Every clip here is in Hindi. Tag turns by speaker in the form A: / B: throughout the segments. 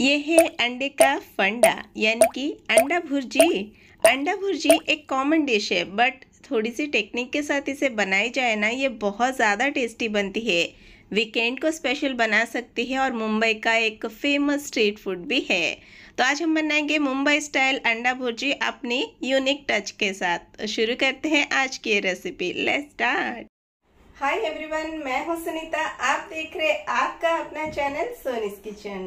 A: ये है अंडे का फंडा यानी कि अंडा भुर्जी अंडा भुर्जी एक कॉमन डिश है बट थोड़ी सी टेक्निक के साथ इसे बनाई जाए ना ये बहुत ज़्यादा टेस्टी बनती है वीकेंड को स्पेशल बना सकती है और मुंबई का एक फेमस स्ट्रीट फूड भी है तो आज हम बनाएंगे मुंबई स्टाइल अंडा भुर्जी अपनी यूनिक टच के साथ तो शुरू करते हैं आज की recipe let's start hi everyone मैं हूँ सुनीता आप देख रहे आपका अपना चैनल सोनिस किचन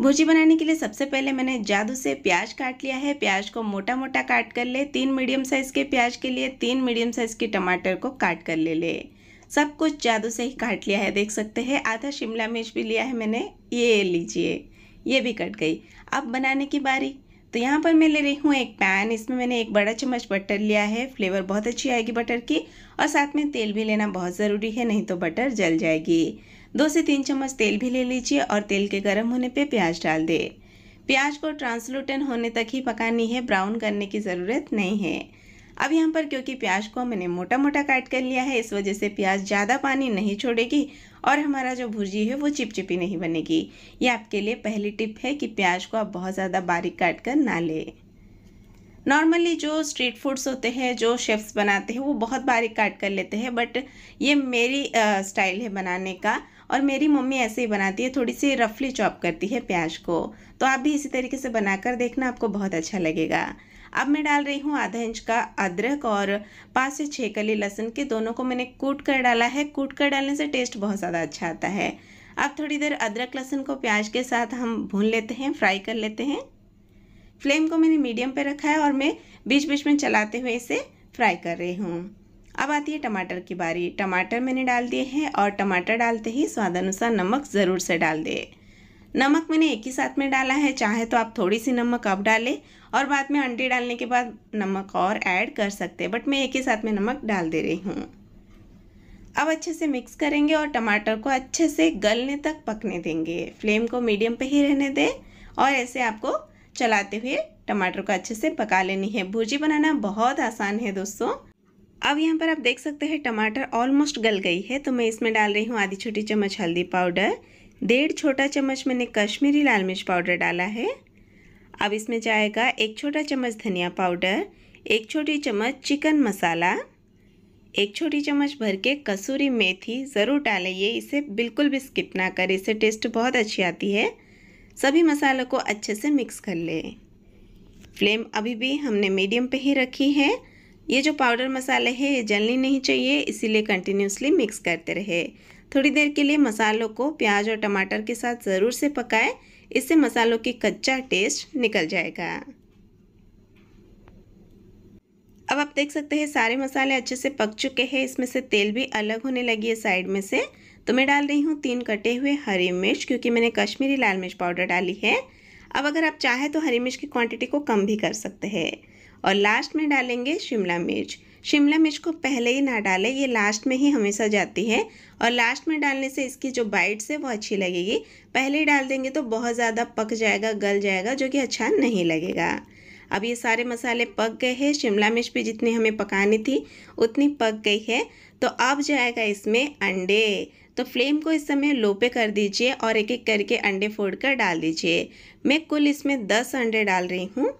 A: भुर्जी बनाने के लिए सबसे पहले मैंने जादू से प्याज काट लिया है प्याज को मोटा मोटा काट कर ले तीन मीडियम साइज़ के प्याज के लिए तीन मीडियम साइज़ के टमाटर को काट कर ले ले सब कुछ जादू से ही काट लिया है देख सकते हैं आधा शिमला मिर्च भी लिया है मैंने ये लीजिए ये भी कट गई अब बनाने की बारी तो यहाँ पर मैं ले रही हूँ एक पैन इसमें मैंने एक बड़ा चम्मच बटर लिया है फ्लेवर बहुत अच्छी आएगी बटर की और साथ में तेल भी लेना बहुत ज़रूरी है नहीं तो बटर जल जाएगी दो से तीन चम्मच तेल भी ले लीजिए और तेल के गर्म होने पर प्याज डाल दें प्याज को ट्रांसलूटेंट होने तक ही पकानी है ब्राउन करने की ज़रूरत नहीं है अब यहाँ पर क्योंकि प्याज को मैंने मोटा मोटा काट कर लिया है इस वजह से प्याज ज़्यादा पानी नहीं छोड़ेगी और हमारा जो भुर्जी है वो चिपचिपी नहीं बनेगी ये आपके लिए पहली टिप है कि प्याज को आप बहुत ज़्यादा बारीक काट कर ना लें नॉर्मली जो स्ट्रीट फूड्स होते हैं जो शेफ्स बनाते हैं वो बहुत बारीक काट कर लेते हैं बट ये मेरी स्टाइल है बनाने का और मेरी मम्मी ऐसे ही बनाती है थोड़ी सी रफली चॉप करती है प्याज को तो आप भी इसी तरीके से बनाकर देखना आपको बहुत अच्छा लगेगा अब मैं डाल रही हूँ आधा इंच का अदरक और पाँच से छः कली लहसुन के दोनों को मैंने कूट कर डाला है कूट कर डालने से टेस्ट बहुत ज़्यादा अच्छा आता है अब थोड़ी देर अदरक लहसुन को प्याज के साथ हम भून लेते हैं फ्राई कर लेते हैं फ्लेम को मैंने मीडियम पर रखा है और मैं बीच बीच में चलाते हुए इसे फ्राई कर रही हूँ अब आती है टमाटर की बारी टमाटर मैंने डाल दिए हैं और टमाटर डालते ही स्वाद अनुसार नमक ज़रूर से डाल दिए नमक मैंने एक ही साथ में डाला है चाहे तो आप थोड़ी सी नमक अब डालें और बाद में अंडे डालने के बाद नमक और ऐड कर सकते हैं बट मैं एक ही साथ में नमक डाल दे रही हूँ अब अच्छे से मिक्स करेंगे और टमाटर को अच्छे से गलने तक पकने देंगे फ्लेम को मीडियम पर ही रहने दें और ऐसे आपको चलाते हुए टमाटर को अच्छे से पका लेनी है भुर्जी बनाना बहुत आसान है दोस्तों अब यहाँ पर आप देख सकते हैं टमाटर ऑलमोस्ट गल गई है तो मैं इसमें डाल रही हूँ आधी छोटी चम्मच हल्दी पाउडर डेढ़ छोटा चम्मच मैंने कश्मीरी लाल मिर्च पाउडर डाला है अब इसमें जाएगा एक छोटा चम्मच धनिया पाउडर एक छोटी चम्मच चिकन मसाला एक छोटी चम्मच भर के कसूरी मेथी ज़रूर डालें इसे बिल्कुल भी स्किप ना करें इससे टेस्ट बहुत अच्छी आती है सभी मसालों को अच्छे से मिक्स कर लें फ्लेम अभी भी हमने मीडियम पे ही रखी है ये जो पाउडर मसाले हैं ये जलनी नहीं चाहिए इसीलिए कंटिन्यूसली मिक्स करते रहे थोड़ी देर के लिए मसालों को प्याज और टमाटर के साथ ज़रूर से पकाएं इससे मसालों की कच्चा टेस्ट निकल जाएगा अब आप देख सकते हैं सारे मसाले अच्छे से पक चुके हैं इसमें से तेल भी अलग होने लगी है साइड में से तो मैं डाल रही हूँ तीन कटे हुए हरी मिर्च क्योंकि मैंने कश्मीरी लाल मिर्च पाउडर डाली है अब अगर आप चाहें तो हरी मिर्च की क्वांटिटी को कम भी कर सकते हैं और लास्ट में डालेंगे शिमला मिर्च शिमला मिर्च को पहले ही ना डालें ये लास्ट में ही हमेशा जाती है और लास्ट में डालने से इसकी जो बाइट्स है वो अच्छी लगेगी पहले ही डाल देंगे तो बहुत ज़्यादा पक जाएगा गल जाएगा जो कि अच्छा नहीं लगेगा अब ये सारे मसाले पक गए हैं शिमला मिर्च भी जितनी हमें पकानी थी उतनी पक गई है तो अब जाएगा इसमें अंडे तो फ्लेम को इस समय लो पे कर दीजिए और एक एक करके अंडे फोड़ कर डाल दीजिए मैं कुल इसमें दस अंडे डाल रही हूँ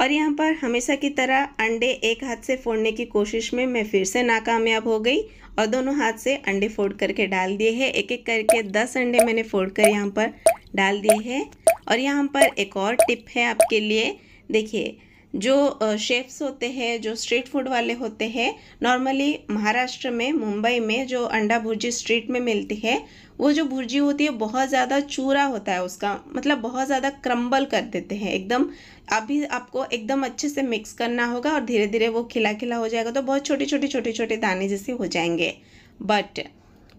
A: और यहाँ पर हमेशा की तरह अंडे एक हाथ से फोड़ने की कोशिश में मैं फिर से नाकामयाब हो गई और दोनों हाथ से अंडे फोड़ करके डाल दिए हैं एक एक करके दस अंडे मैंने फोड़ कर यहाँ पर डाल दिए हैं और यहाँ पर एक और टिप है आपके लिए देखिए जो शेफ्स होते हैं जो स्ट्रीट फूड वाले होते हैं नॉर्मली महाराष्ट्र में मुंबई में जो अंडा भुर्जी स्ट्रीट में मिलती है वो जो भुर्जी होती है बहुत ज़्यादा चूरा होता है उसका मतलब बहुत ज़्यादा क्रम्बल कर देते हैं एकदम अभी आपको एकदम अच्छे से मिक्स करना होगा और धीरे धीरे वो खिला खिला हो जाएगा तो बहुत छोटे छोटे छोटे छोटे दाने जैसे हो जाएंगे बट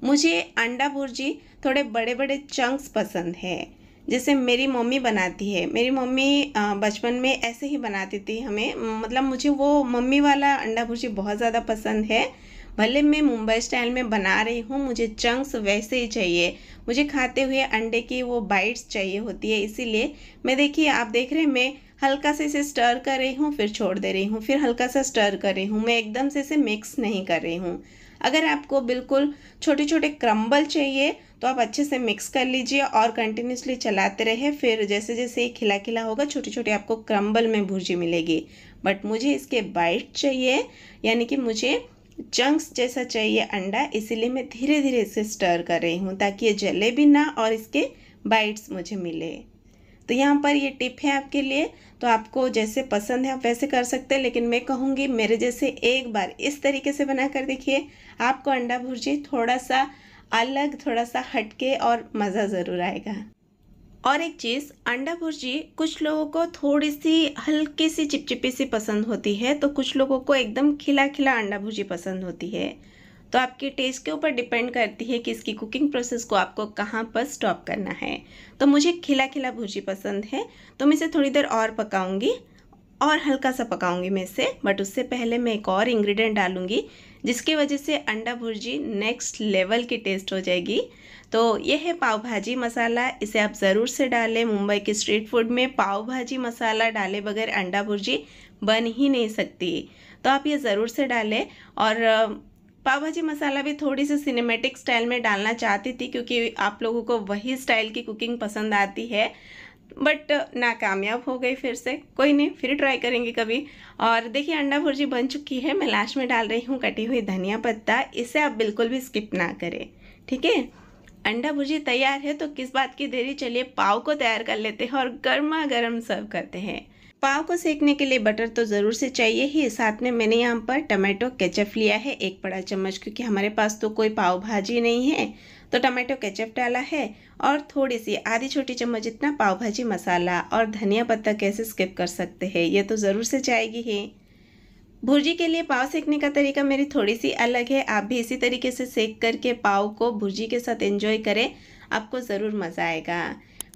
A: मुझे अंडा भुर्जी थोड़े बड़े बड़े चंक्स पसंद है जैसे मेरी मम्मी बनाती है मेरी मम्मी बचपन में ऐसे ही बनाती थी हमें मतलब मुझे वो मम्मी वाला अंडा भुर्जी बहुत ज़्यादा पसंद है भले मैं मुंबई स्टाइल में बना रही हूँ मुझे चंक्स वैसे ही चाहिए मुझे खाते हुए अंडे की वो बाइट्स चाहिए होती है इसीलिए मैं देखिए आप देख रहे हैं मैं हल्का से इसे स्टर कर रही हूँ फिर छोड़ दे रही हूँ फिर हल्का सा स्टर कर रही हूँ मैं एकदम से इसे मिक्स नहीं कर रही हूँ अगर आपको बिल्कुल छोटे छोटे क्रम्बल चाहिए तो आप अच्छे से मिक्स कर लीजिए और कंटिन्यूसली चलाते रहे फिर जैसे जैसे ये खिला खिला होगा छोटी छोटी आपको क्रम्बल में भुर्जी मिलेगी बट मुझे इसके बाइट चाहिए यानी कि मुझे चंक्स जैसा चाहिए अंडा इसीलिए मैं धीरे धीरे इसे स्टर कर रही हूँ ताकि ये जले भी ना और इसके बाइट्स मुझे मिले तो यहाँ पर ये टिप है आपके लिए तो आपको जैसे पसंद है आप वैसे कर सकते हैं लेकिन मैं कहूँगी मेरे जैसे एक बार इस तरीके से बना कर देखिए आपको अंडा भुर्जी थोड़ा सा अलग थोड़ा सा हटके और मज़ा ज़रूर आएगा और एक चीज़ अंडा भुर्जी कुछ लोगों को थोड़ी सी हल्की सी चिपचिपी सी पसंद होती है तो कुछ लोगों को एकदम खिला खिला अंडा भुर्जी पसंद होती है तो आपके टेस्ट के ऊपर डिपेंड करती है कि इसकी कुकिंग प्रोसेस को आपको कहाँ पर स्टॉप करना है तो मुझे खिला खिला भुर्जी पसंद है तो मैं इसे थोड़ी देर और पकाऊंगी और हल्का सा पकाऊंगी मैं इसे बट उससे पहले मैं एक और इंग्रेडिएंट डालूंगी जिसकी वजह से अंडा भुर्जी नेक्स्ट लेवल की टेस्ट हो जाएगी तो ये है पाव भाजी मसाला इसे आप ज़रूर से डालें मुंबई के स्ट्रीट फूड में पाव भाजी मसाला डाले बगैर अंडा भुर्जी बन ही नहीं सकती तो आप ये ज़रूर से डालें और पाव भाजी मसाला भी थोड़ी सी सिनेमेटिक स्टाइल में डालना चाहती थी क्योंकि आप लोगों को वही स्टाइल की कुकिंग पसंद आती है बट नाकामयाब हो गई फिर से कोई नहीं फिर ट्राई करेंगे कभी और देखिए अंडा भुर्जी बन चुकी है मैं लास्ट में डाल रही हूँ कटी हुई धनिया पत्ता इसे आप बिल्कुल भी स्किप ना करें ठीक है अंडा भुर्जी तैयार है तो किस बात की देरी चलिए पाव को तैयार कर लेते हैं और गर्मा गर्म सर्व करते हैं पाव को सेकने के लिए बटर तो ज़रूर से चाहिए ही साथ में मैंने यहाँ पर टमाटो केचप लिया है एक बड़ा चम्मच क्योंकि हमारे पास तो कोई पाव भाजी नहीं है तो टमाटो केचप डाला है और थोड़ी सी आधी छोटी चम्मच इतना पाव भाजी मसाला और धनिया पत्ता कैसे स्किप कर सकते हैं ये तो ज़रूर से चाहिए ही भुर्जी के लिए पाव सेकने का तरीका मेरी थोड़ी सी अलग है आप भी इसी तरीके से सेक करके पाव को भुर्जी के साथ एंजॉय करें आपको ज़रूर मज़ा आएगा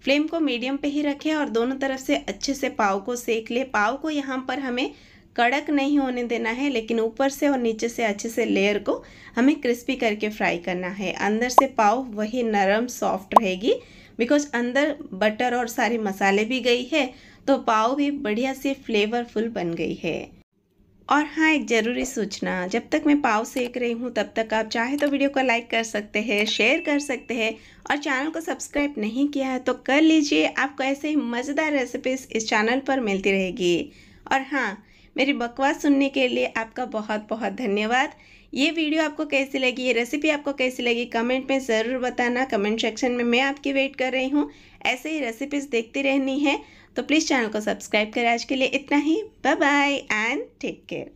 A: फ्लेम को मीडियम पे ही रखें और दोनों तरफ से अच्छे से पाव को सेक ले पाव को यहाँ पर हमें कड़क नहीं होने देना है लेकिन ऊपर से और नीचे से अच्छे से लेयर को हमें क्रिस्पी करके फ्राई करना है अंदर से पाव वही नरम सॉफ्ट रहेगी बिकॉज अंदर बटर और सारे मसाले भी गई है तो पाव भी बढ़िया से फ्लेवरफुल बन गई है और हाँ एक ज़रूरी सूचना जब तक मैं पाव सेक रही हूँ तब तक आप चाहे तो वीडियो को लाइक कर सकते हैं शेयर कर सकते हैं और चैनल को सब्सक्राइब नहीं किया है तो कर लीजिए आपको ऐसे ही मज़ेदार रेसिपीज़ इस चैनल पर मिलती रहेगी और हाँ मेरी बकवास सुनने के लिए आपका बहुत बहुत धन्यवाद ये वीडियो आपको कैसी लगी ये रेसिपी आपको कैसी लगी कमेंट में ज़रूर बताना कमेंट सेक्शन में मैं आपकी वेट कर रही हूँ ऐसे ही रेसिपीज़ देखती रहनी है तो प्लीज़ चैनल को सब्सक्राइब करें आज के लिए इतना ही bye bye and take care